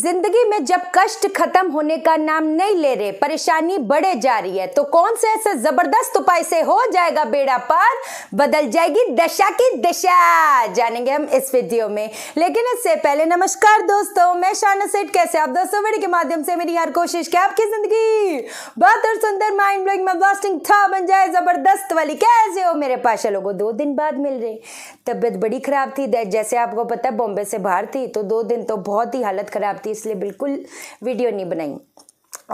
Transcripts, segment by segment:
जिंदगी में जब कष्ट खत्म होने का नाम नहीं ले रहे परेशानी बढ़े जा रही है तो कौन से ऐसे जबरदस्त उपाय से हो जाएगा बेड़ा पार बदल जाएगी दशा की दशा जानेंगे हम इस वीडियो में लेकिन इससे पहले नमस्कार दोस्तों मैं शाना सेठ कैसे आप दोस्तों वीडियो के माध्यम से मेरी हर कोशिश की आपकी जिंदगी बहुत और सुंदर माइंड ब्लोइंग में ब्लास्टिंग था बन जाए जबरदस्त वाली कैसे हो मेरे पास लोगों दो दिन बाद मिल रहे तबियत बड़ी खराब थी जैसे आपको पता बॉम्बे से बाहर थी तो दो दिन तो बहुत ही हालत खराब आती इसलिए बिल्कुल वीडियो नहीं बनाई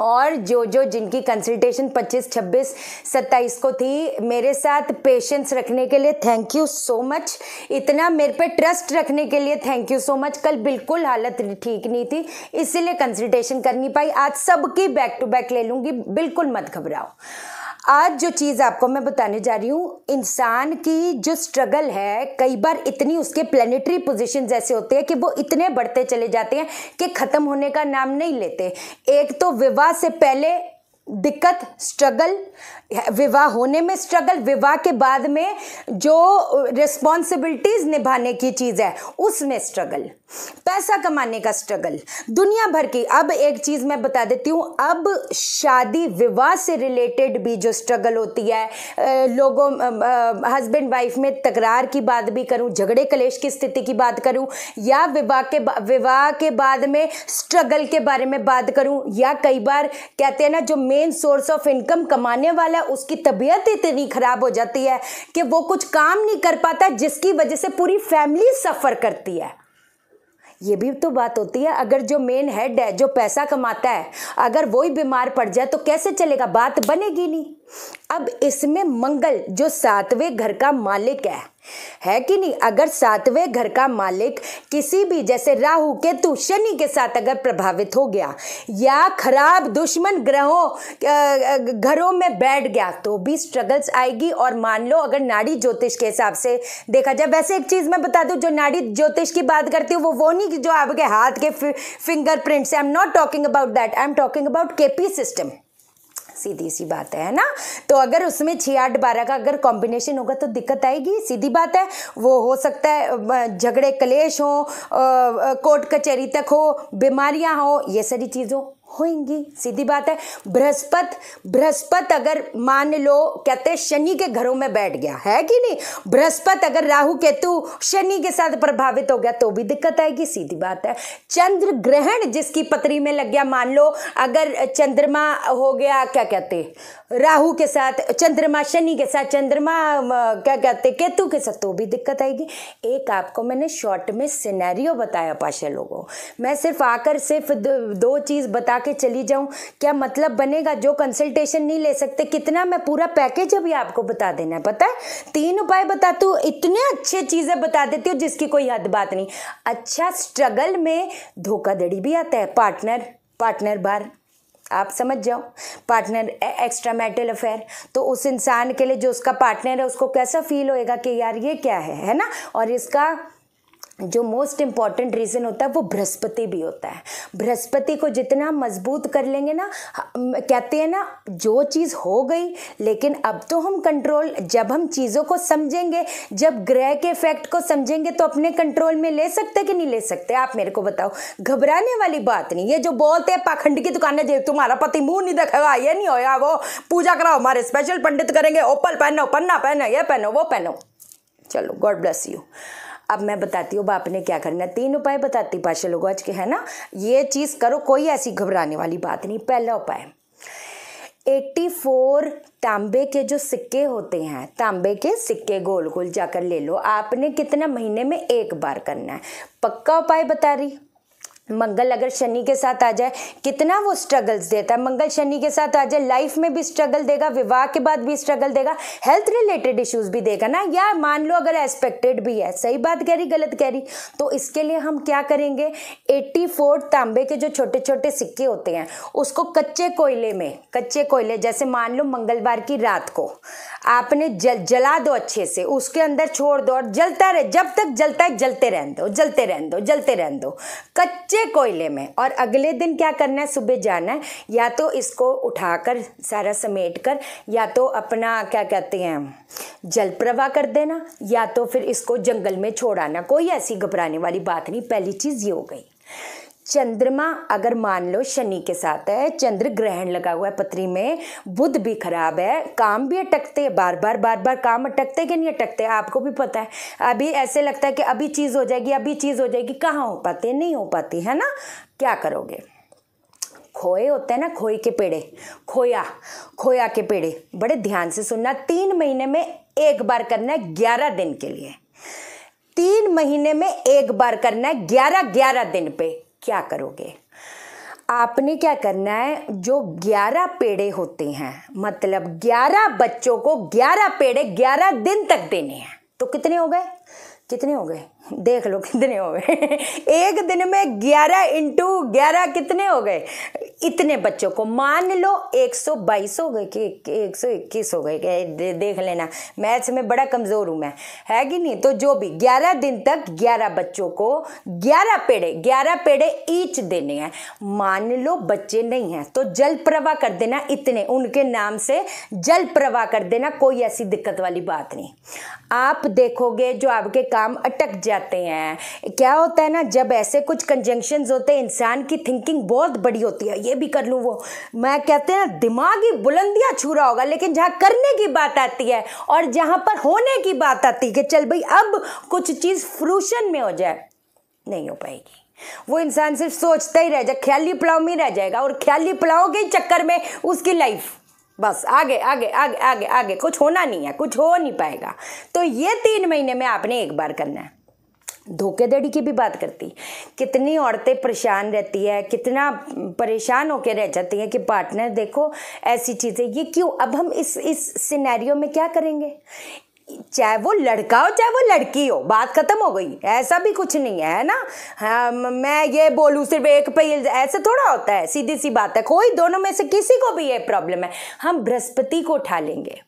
और जो जो जिनकी कंसल्टेशन 25, 26, 27 को थी मेरे साथ पेशेंस रखने के लिए थैंक यू सो मच इतना मेरे पे ट्रस्ट रखने के लिए थैंक यू सो मच कल बिल्कुल हालत ठीक नहीं थी इसीलिए कंसल्टेशन कर नहीं पाई आज सबकी बैक टू बैक ले लूँगी बिल्कुल मत घबराओ आज जो चीज़ आपको मैं बताने जा रही हूँ इंसान की जो स्ट्रगल है कई बार इतनी उसके प्लेनेटरी पोजिशन जैसे होते हैं कि वो इतने बढ़ते चले जाते हैं कि ख़त्म होने का नाम नहीं लेते एक तो विवाह से पहले दिक्कत स्ट्रगल विवाह होने में स्ट्रगल विवाह के बाद में जो रिस्पॉन्सिबिलिटीज़ निभाने की चीज़ है उसमें स्ट्रगल पैसा कमाने का स्ट्रगल दुनिया भर की अब एक चीज़ मैं बता देती हूँ अब शादी विवाह से रिलेटेड भी जो स्ट्रगल होती है लोगों हस्बैंड वाइफ में तकरार की बात भी करूँ झगड़े कलेश की स्थिति की बात करूँ या विवाह के विवाह के बाद में स्ट्रगल के बारे में बात करूँ या कई बार कहते हैं ना जो मेन सोर्स ऑफ इनकम कमाने वाला है उसकी तबीयत इतनी ख़राब हो जाती है कि वो कुछ काम नहीं कर पाता जिसकी वजह से पूरी फैमिली सफ़र करती है ये भी तो बात होती है अगर जो मेन हेड है जो पैसा कमाता है अगर वो ही बीमार पड़ जाए तो कैसे चलेगा बात बनेगी नहीं अब इसमें मंगल जो सातवें घर का मालिक है है कि नहीं अगर सातवें घर का मालिक किसी भी जैसे राहु केतु शनि के साथ अगर प्रभावित हो गया या खराब दुश्मन ग्रहों घरों में बैठ गया तो भी स्ट्रगल्स आएगी और मान लो अगर नाड़ी ज्योतिष के हिसाब से देखा जाए वैसे एक चीज़ मैं बता दूं जो नाड़ी ज्योतिष की बात करती हूँ वो वो नहीं जो आपके हाथ के फिंगरप्रिंट से I am not talking about that I am talking about KP system सीधी सी बात है ना तो अगर उसमें छः आठ बारह का अगर कॉम्बिनेशन होगा तो दिक्कत आएगी सीधी बात है वो हो सकता है झगड़े कलेश हो कोर्ट कचहरी तक हो बीमारियां हो ये सारी चीज़ों होएंगी सीधी बात है बृहस्पत बृहस्पत अगर मान लो कहते शनि के घरों में बैठ गया है कि नहीं बृहस्पत अगर राहु केतु शनि के साथ प्रभावित हो गया तो भी दिक्कत आएगी सीधी बात है चंद्र ग्रहण जिसकी पतरी में लग गया मान लो अगर चंद्रमा हो गया क्या कहते राहु के साथ चंद्रमा शनि के साथ चंद्रमा क्या कहते केतु के साथ तो भी दिक्कत आएगी एक आपको मैंने शॉर्ट में सिनेरियो बताया पाशा लोगों मैं सिर्फ आकर सिर्फ दो, दो चीज़ बता करा के चली जाऊँ क्या मतलब बनेगा जो कंसल्टेशन नहीं ले सकते कितना मैं पूरा पैकेज अभी आपको बता देना है पता है तीन उपाय बता तू इतने अच्छे चीज़ें बता देती हूँ जिसकी कोई हद बात नहीं अच्छा स्ट्रगल में धोखाधड़ी भी आता है पार्टनर पार्टनर बार आप समझ जाओ पार्टनर एक्स्ट्रा मैटल अफेयर तो उस इंसान के लिए जो उसका पार्टनर है उसको कैसा फील होएगा कि यार ये क्या है है ना और इसका जो मोस्ट इम्पॉर्टेंट रीज़न होता है वो बृहस्पति भी होता है बृहस्पति को जितना मजबूत कर लेंगे ना कहते हैं ना जो चीज़ हो गई लेकिन अब तो हम कंट्रोल जब हम चीज़ों को समझेंगे जब ग्रह के इफेक्ट को समझेंगे तो अपने कंट्रोल में ले सकते कि नहीं ले सकते आप मेरे को बताओ घबराने वाली बात नहीं ये जो बोलते हैं पाखंड की दुकानें देख तुम्हारा पति मुँह नहीं देखेगा ये नहीं होया वो पूजा कराओ हमारे स्पेशल पंडित करेंगे ओपल पहनो पन्ना पहनो ये पहनो वो पहनो चलो गॉड ब्लेस यू अब मैं बताती हूँ आपने क्या करना है तीन उपाय बताती पाशा लोग आज के है ना ये चीज़ करो कोई ऐसी घबराने वाली बात नहीं पहला उपाय 84 तांबे के जो सिक्के होते हैं तांबे के सिक्के गोल गोल जाकर ले लो आपने कितना महीने में एक बार करना है पक्का उपाय बता रही मंगल अगर शनि के साथ आ जाए कितना वो स्ट्रगल्स देता है मंगल शनि के साथ आ जाए लाइफ में भी स्ट्रगल देगा विवाह के बाद भी स्ट्रगल देगा हेल्थ रिलेटेड इश्यूज भी देगा ना या मान लो अगर एक्सपेक्टेड भी है सही बात कह रही गलत कह रही तो इसके लिए हम क्या करेंगे एट्टी फोर तांबे के जो छोटे छोटे सिक्के होते हैं उसको कच्चे कोयले में कच्चे कोयले जैसे मान लो मंगलवार की रात को आपने जल जला दो अच्छे से उसके अंदर छोड़ दो और जलता रहे जब तक जलता है जलते रहने दो जलते रहने दो जलते रहने दो कच्चे कच्चे कोयले में और अगले दिन क्या करना है सुबह जाना है या तो इसको उठाकर सारा समेट कर या तो अपना क्या कहते हैं जल प्रवाह कर देना या तो फिर इसको जंगल में छोड़ाना कोई ऐसी घबराने वाली बात नहीं पहली चीज़ ये हो गई चंद्रमा अगर मान लो शनि के साथ है चंद्र ग्रहण लगा हुआ है पत्री में बुध भी खराब है काम भी अटकते बार बार बार बार काम अटकते कि नहीं अटकते आपको भी पता है अभी ऐसे लगता है कि अभी चीज़ हो जाएगी अभी चीज़ हो जाएगी कहाँ हो पाती है नहीं हो पाती है ना क्या करोगे खोए होते हैं ना खोए के पेड़े खोया खोया के पेड़े बड़े ध्यान से सुनना तीन महीने में एक बार करना है ग्यारह दिन के लिए तीन महीने में एक बार करना है ग्यारह ग्यारह दिन पे क्या करोगे आपने क्या करना है जो ग्यारह पेड़े होते हैं मतलब ग्यारह बच्चों को ग्यारह पेड़े ग्यारह दिन तक देने हैं तो कितने हो गए कितने हो गए देख लो कितने हो गए एक दिन में ग्यारह इंटू ग्यारह कितने हो गए इतने बच्चों को मान लो एक सौ बाईस हो गए कि एक सौ इक्कीस हो गए देख लेना मैथ्स में बड़ा कमज़ोर हूँ मैं है कि नहीं तो जो भी ग्यारह दिन तक ग्यारह बच्चों को ग्यारह पेड़े ग्यारह पेड़े ईच देने हैं मान लो बच्चे नहीं हैं तो जल प्रवाह कर देना इतने उनके नाम से जल प्रवाह कर देना कोई ऐसी दिक्कत वाली बात नहीं आप देखोगे जो आपके काम अटक जाए जाते हैं क्या होता है ना जब ऐसे कुछ कंजंक्शन होते हैं इंसान की थिंकिंग बहुत बड़ी होती है ये भी कर लूँ वो मैं कहते हैं ना दिमागी बुलंदियाँ छू रहा होगा लेकिन जहाँ करने की बात आती है और जहाँ पर होने की बात आती है कि चल भाई अब कुछ चीज़ फ्रूशन में हो जाए नहीं हो पाएगी वो इंसान सिर्फ सोचता ही रह जाए ख्याली पुलाव में रह जाएगा और ख्याली पुलाव के चक्कर में उसकी लाइफ बस आगे आगे आगे आगे आगे कुछ होना नहीं है कुछ हो नहीं पाएगा तो ये तीन महीने में आपने एक बार करना है धोखेधड़ी की भी बात करती कितनी औरतें परेशान रहती है कितना परेशान होकर रह जाती हैं कि पार्टनर देखो ऐसी चीज़ें ये क्यों अब हम इस इस सिनेरियो में क्या करेंगे चाहे वो लड़का हो चाहे वो लड़की हो बात खत्म हो गई ऐसा भी कुछ नहीं है ना हाँ, मैं ये बोलूँ सिर्फ एक पे ऐसे थोड़ा होता है सीधी सी बात है कोई दोनों में से किसी को भी ये प्रॉब्लम है हम बृहस्पति को उठा लेंगे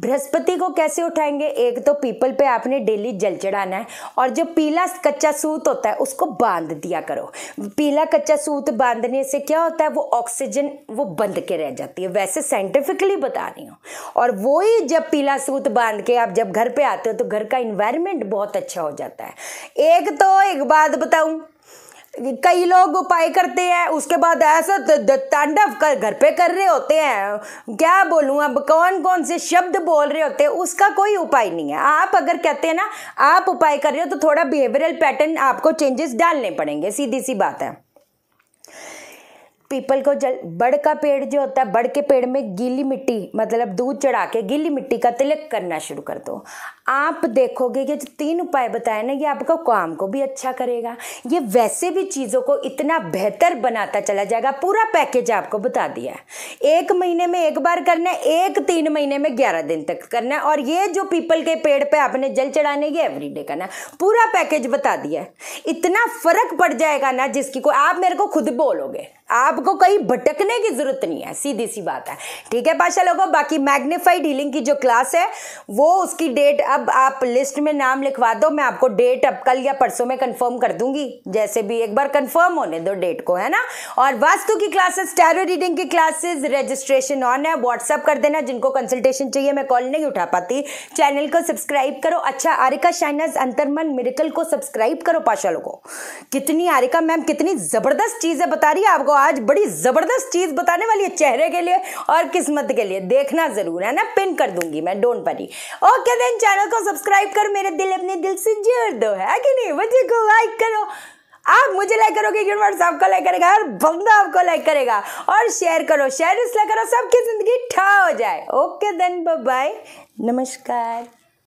बृहस्पति को कैसे उठाएंगे एक तो पीपल पे आपने डेली जल चढ़ाना है और जो पीला कच्चा सूत होता है उसको बांध दिया करो पीला कच्चा सूत बांधने से क्या होता है वो ऑक्सीजन वो बंद के रह जाती है वैसे साइंटिफिकली बता रही हूँ और वो ही जब पीला सूत बांध के आप जब घर पे आते हो तो घर का इन्वायरमेंट बहुत अच्छा हो जाता है एक तो एक बात बताऊँ कई लोग उपाय करते हैं उसके बाद ऐसा तांडव कर घर पे कर रहे होते हैं क्या बोलूँ अब कौन कौन से शब्द बोल रहे होते हैं उसका कोई उपाय नहीं है आप अगर कहते हैं ना आप उपाय कर रहे हो तो थोड़ा बिहेवियरल पैटर्न आपको चेंजेस डालने पड़ेंगे सीधी सी बात है पीपल को जल बड़ का पेड़ जो होता है बड़ के पेड़ में गीली मिट्टी मतलब दूध चढ़ा के गीली मिट्टी का तिलक करना शुरू कर दो आप देखोगे कि जो तीन उपाय बताए ना ये आपका काम को भी अच्छा करेगा ये वैसे भी चीज़ों को इतना बेहतर बनाता चला जाएगा पूरा पैकेज आपको बता दिया है एक महीने में एक बार करना है एक तीन महीने में ग्यारह दिन तक करना है और ये जो पीपल के पेड़ पे आपने जल चढ़ाने ये एवरीडे करना है पूरा पैकेज बता दिया है इतना फर्क पड़ जाएगा ना जिसकी को आप मेरे को खुद बोलोगे आपको कहीं भटकने की जरूरत नहीं है सीधी सी बात है ठीक है पाशा लोगों बाकी मैग्निफाइड हीलिंग की जो क्लास है वो उसकी डेट अब अब आप लिस्ट में नाम लिखवा दो मैं आपको डेट अब कल या परसों में कंफर्म कर दूंगी जैसे भी एक बार कंफर्म होने दो डेट को है ना और वास्तु की क्लासेस टैरो रीडिंग की क्लासेस रजिस्ट्रेशन ऑन है व्हाट्सअप कर देना जिनको कंसल्टेशन चाहिए मैं कॉल नहीं उठा पाती चैनल को सब्सक्राइब करो अच्छा आरिका शाइनस अंतरमन मेरिकल को सब्सक्राइब करो पाशा लोगों कितनी आरिका मैम कितनी ज़बरदस्त चीज है बता रही है आपको आज बड़ी ज़बरदस्त चीज़ बताने वाली है चेहरे के लिए और किस्मत के लिए देखना ज़रूर है ना पिन कर दूंगी मैं don't worry okay then channel channel को सब्सक्राइब कर मेरे दिल अपने दिल से जोड़ दो है कि नहीं मुझे को लाइक करो आप मुझे लाइक करोगे यूनिवर्स आपको लाइक करेगा और बंदा आपको लाइक करेगा और शेयर करो शेयर इसलिए करो सबकी जिंदगी ठा हो जाए ओके देन बाय नमस्कार